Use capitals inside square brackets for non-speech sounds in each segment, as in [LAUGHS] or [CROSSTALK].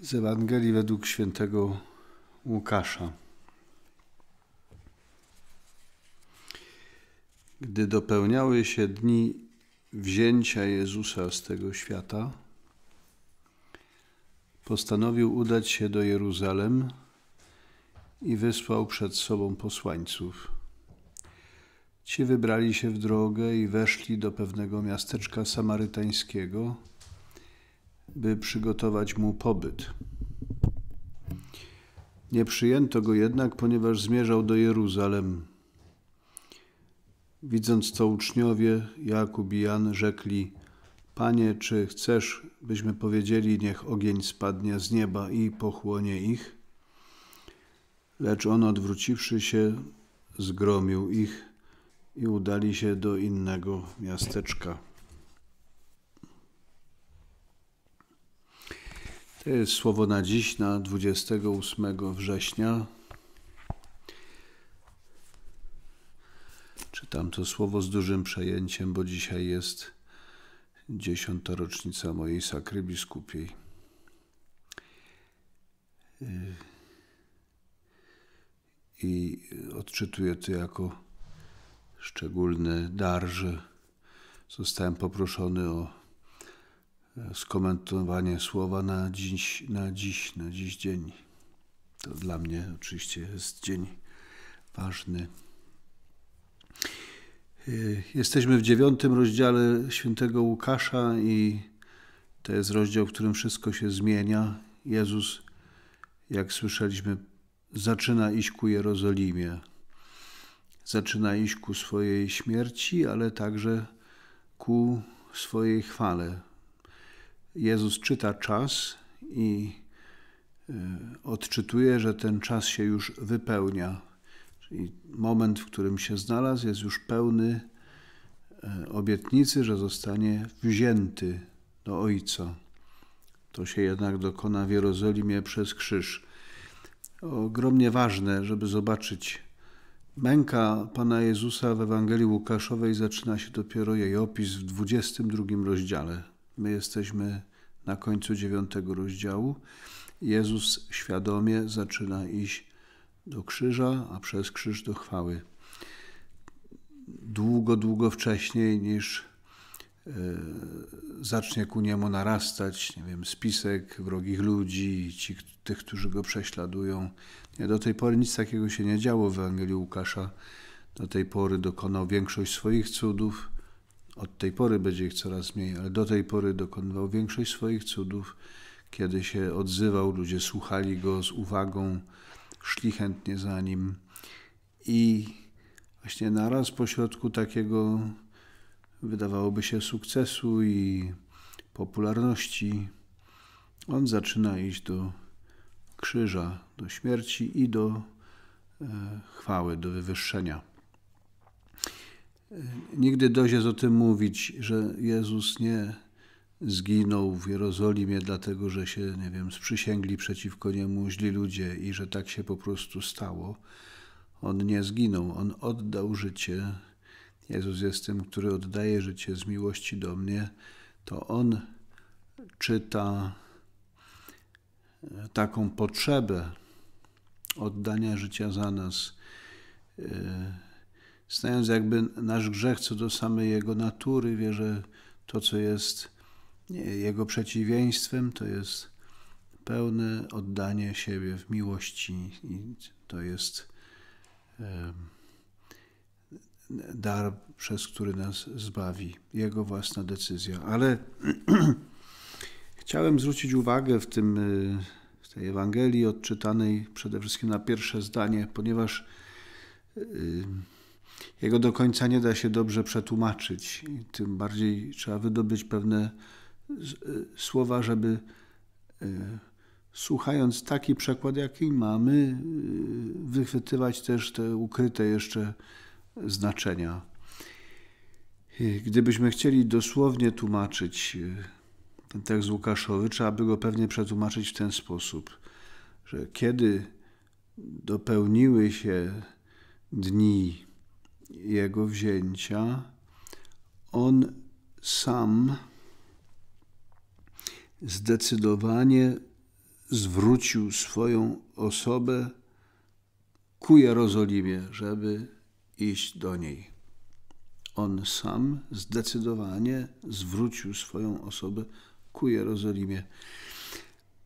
Z Ewangelii według świętego Łukasza. Gdy dopełniały się dni wzięcia Jezusa z tego świata, postanowił udać się do Jeruzalem i wysłał przed sobą posłańców. Ci wybrali się w drogę i weszli do pewnego miasteczka samarytańskiego, by przygotować mu pobyt. Nie przyjęto go jednak, ponieważ zmierzał do Jeruzalem. Widząc to uczniowie, Jakub i Jan rzekli: Panie, czy chcesz, byśmy powiedzieli, niech ogień spadnie z nieba i pochłonie ich? Lecz on odwróciwszy się, zgromił ich i udali się do innego miasteczka. To jest słowo na dziś, na 28 września. Czytam to słowo z dużym przejęciem, bo dzisiaj jest dziesiąta rocznica mojej sakry biskupiej i odczytuję to jako szczególny dar, że zostałem poproszony o e, skomentowanie słowa na dziś, na dziś, na dziś dzień. To dla mnie oczywiście jest dzień ważny. E, jesteśmy w dziewiątym rozdziale świętego Łukasza i to jest rozdział, w którym wszystko się zmienia. Jezus, jak słyszeliśmy, zaczyna iść ku Jerozolimie. Zaczyna iść ku swojej śmierci, ale także ku swojej chwale. Jezus czyta czas i e, odczytuje, że ten czas się już wypełnia. Czyli moment, w którym się znalazł, jest już pełny e, obietnicy, że zostanie wzięty do Ojca. To się jednak dokona w Jerozolimie przez krzyż ogromnie ważne, żeby zobaczyć. Męka Pana Jezusa w Ewangelii Łukaszowej zaczyna się dopiero jej opis w 22 rozdziale. My jesteśmy na końcu 9 rozdziału. Jezus świadomie zaczyna iść do krzyża, a przez krzyż do chwały. Długo, długo wcześniej niż Y, zacznie ku niemu narastać, nie wiem, spisek wrogich ludzi, ci, tych, którzy go prześladują. Nie, do tej pory nic takiego się nie działo w Ewangelii Łukasza. Do tej pory dokonał większość swoich cudów. Od tej pory będzie ich coraz mniej, ale do tej pory dokonywał większość swoich cudów. Kiedy się odzywał, ludzie słuchali go z uwagą, szli chętnie za nim. I właśnie naraz pośrodku takiego wydawałoby się sukcesu i popularności, on zaczyna iść do krzyża, do śmierci i do e, chwały, do wywyższenia. E, nigdy dość jest o tym mówić, że Jezus nie zginął w Jerozolimie dlatego, że się, nie wiem, sprzysięgli przeciwko niemu źli ludzie i że tak się po prostu stało. On nie zginął, on oddał życie Jezus jest tym, który oddaje życie z miłości do mnie, to On czyta e, taką potrzebę oddania życia za nas, stając e, jakby nasz grzech co do samej Jego natury, wie, że to, co jest Jego przeciwieństwem, to jest pełne oddanie siebie w miłości i to jest e, dar, przez który nas zbawi, Jego własna decyzja. Ale [CLEARS THROAT] chciałem zwrócić uwagę w, tym, y, w tej Ewangelii odczytanej przede wszystkim na pierwsze zdanie, ponieważ y, jego do końca nie da się dobrze przetłumaczyć. Tym bardziej trzeba wydobyć pewne y, słowa, żeby słuchając taki przekład, jaki mamy, wychwytywać też te ukryte jeszcze znaczenia. Gdybyśmy chcieli dosłownie tłumaczyć e, ten tekst Łukaszowy, trzeba by go pewnie przetłumaczyć w ten sposób, że kiedy dopełniły się dni jego wzięcia, on sam zdecydowanie zwrócił swoją osobę ku Jerozolimie, żeby iść do niej. On sam zdecydowanie zwrócił swoją osobę ku Jerozolimie.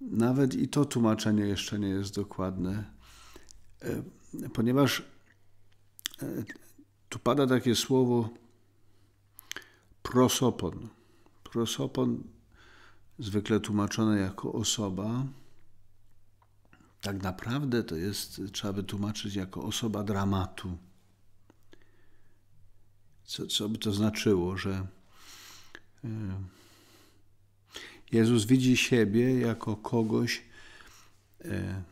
Nawet i to tłumaczenie jeszcze nie jest dokładne, e, ponieważ e, tu pada takie słowo prosopon. Prosopon zwykle tłumaczone jako osoba, tak naprawdę to jest, trzeba by tłumaczyć jako osoba dramatu co, co by to znaczyło, że e, Jezus widzi siebie jako kogoś, e,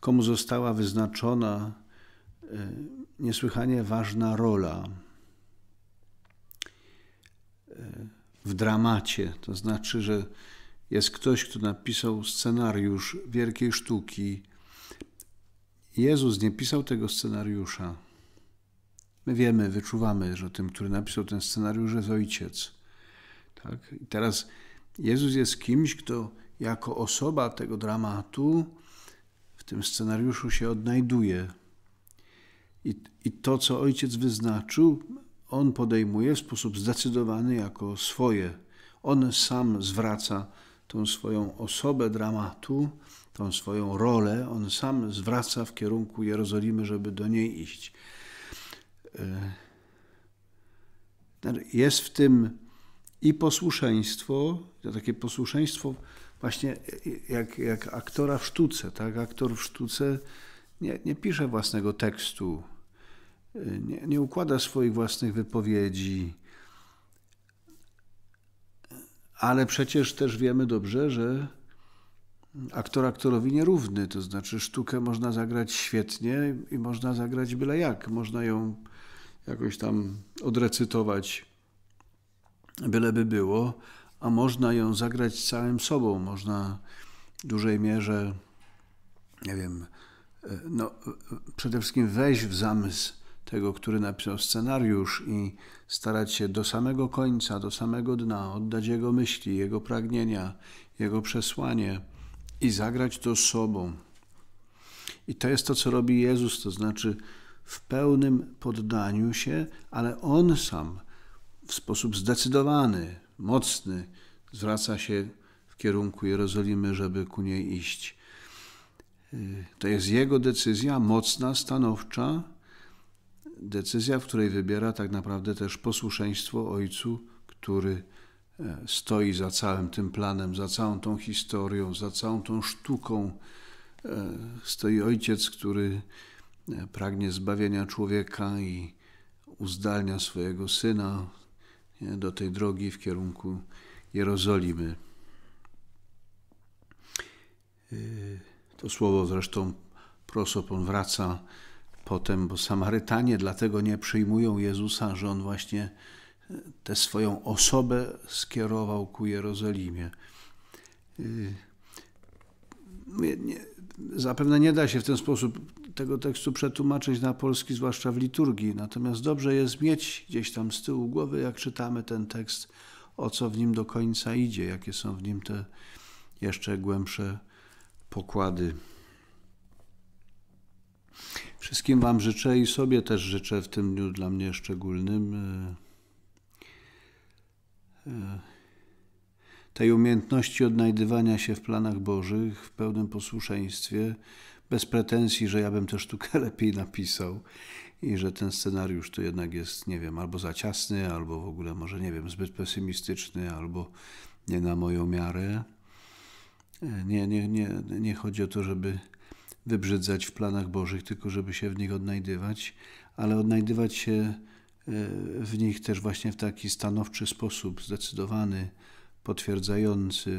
komu została wyznaczona e, niesłychanie ważna rola w dramacie. To znaczy, że jest ktoś, kto napisał scenariusz wielkiej sztuki. Jezus nie pisał tego scenariusza. My wiemy, wyczuwamy, że tym, który napisał ten scenariusz, jest ojciec. Tak? I teraz Jezus jest kimś, kto jako osoba tego dramatu w tym scenariuszu się odnajduje. I, i to, co ojciec wyznaczył, on podejmuje w sposób zdecydowany jako swoje. On sam zwraca tą swoją osobę dramatu, tą swoją rolę, on sam zwraca w kierunku Jerozolimy, żeby do niej iść. Y, znaczy, jest w tym i posłuszeństwo, takie posłuszeństwo właśnie y, y, jak, jak aktora w sztuce. Tak? Aktor w sztuce nie, nie pisze własnego tekstu, nie, nie układa swoich własnych wypowiedzi, ale przecież też wiemy dobrze, że aktor aktorowi nierówny, to znaczy sztukę można zagrać świetnie i można zagrać byle jak, można ją jakoś tam odrecytować, byleby było, a można ją zagrać całym sobą, można w dużej mierze, nie wiem, e, no, e, przede wszystkim wejść w zamysł tego, który napisał scenariusz i starać się do samego końca, do samego dna oddać jego myśli, jego pragnienia, jego przesłanie i zagrać to sobą. I to jest to, co robi Jezus, to znaczy w pełnym poddaniu się, ale on sam w sposób zdecydowany, mocny zwraca się w kierunku Jerozolimy, żeby ku niej iść. Y, to jest jego decyzja, mocna, stanowcza, decyzja, w której wybiera tak naprawdę też posłuszeństwo Ojcu, który e, stoi za całym tym planem, za całą tą historią, za całą tą sztuką. E, stoi Ojciec, który pragnie zbawienia człowieka i uzdalnia swojego syna do tej drogi w kierunku Jerozolimy. Y, to słowo zresztą prosopon wraca potem, bo Samarytanie dlatego nie przyjmują Jezusa, że on właśnie y, tę swoją osobę skierował ku Jerozolimie. Y, zapewne nie da się w ten sposób tego tekstu przetłumaczyć na polski, zwłaszcza w liturgii. Natomiast dobrze jest mieć gdzieś tam z tyłu głowy, jak czytamy ten tekst, o co w nim do końca idzie, jakie są w nim te jeszcze głębsze pokłady. Wszystkim Wam życzę i sobie też życzę w tym dniu dla mnie szczególnym. E, e, tej umiejętności odnajdywania się w planach Bożych, w pełnym posłuszeństwie, bez pretensji, że ja bym tę sztukę [LAUGHS] lepiej napisał i że ten scenariusz to jednak jest, nie wiem, albo za ciasny, albo w ogóle może, nie wiem, zbyt pesymistyczny, albo nie na moją miarę. Nie, nie, nie, nie chodzi o to, żeby wybrzydzać w planach Bożych, tylko żeby się w nich odnajdywać, ale odnajdywać się e, w nich też właśnie w taki stanowczy sposób, zdecydowany, potwierdzający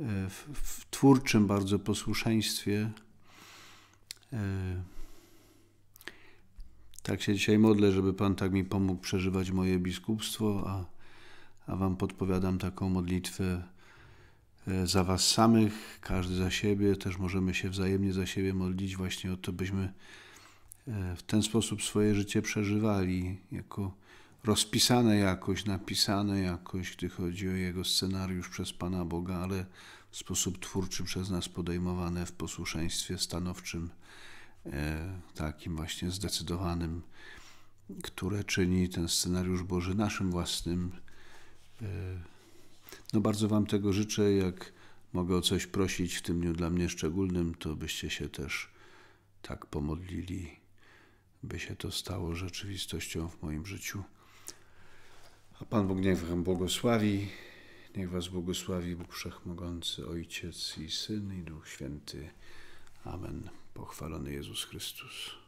e, w, w twórczym bardzo posłuszeństwie. E, tak się dzisiaj modlę, żeby Pan tak mi pomógł przeżywać moje biskupstwo, a, a Wam podpowiadam taką modlitwę e, za Was samych, każdy za siebie. Też możemy się wzajemnie za siebie modlić właśnie o to, byśmy w ten sposób swoje życie przeżywali jako rozpisane jakoś, napisane jakoś, gdy chodzi o jego scenariusz przez Pana Boga, ale w sposób twórczy przez nas podejmowane w posłuszeństwie stanowczym, e, takim właśnie zdecydowanym, które czyni ten scenariusz Boży naszym własnym. E, no bardzo Wam tego życzę. Jak mogę o coś prosić w tym dniu dla mnie szczególnym, to byście się też tak pomodlili, by się to stało rzeczywistością w moim życiu. A Pan Bóg niech Wam błogosławi. Niech Was błogosławi Bóg Wszechmogący, Ojciec i Syn i Duch Święty. Amen. Pochwalony Jezus Chrystus.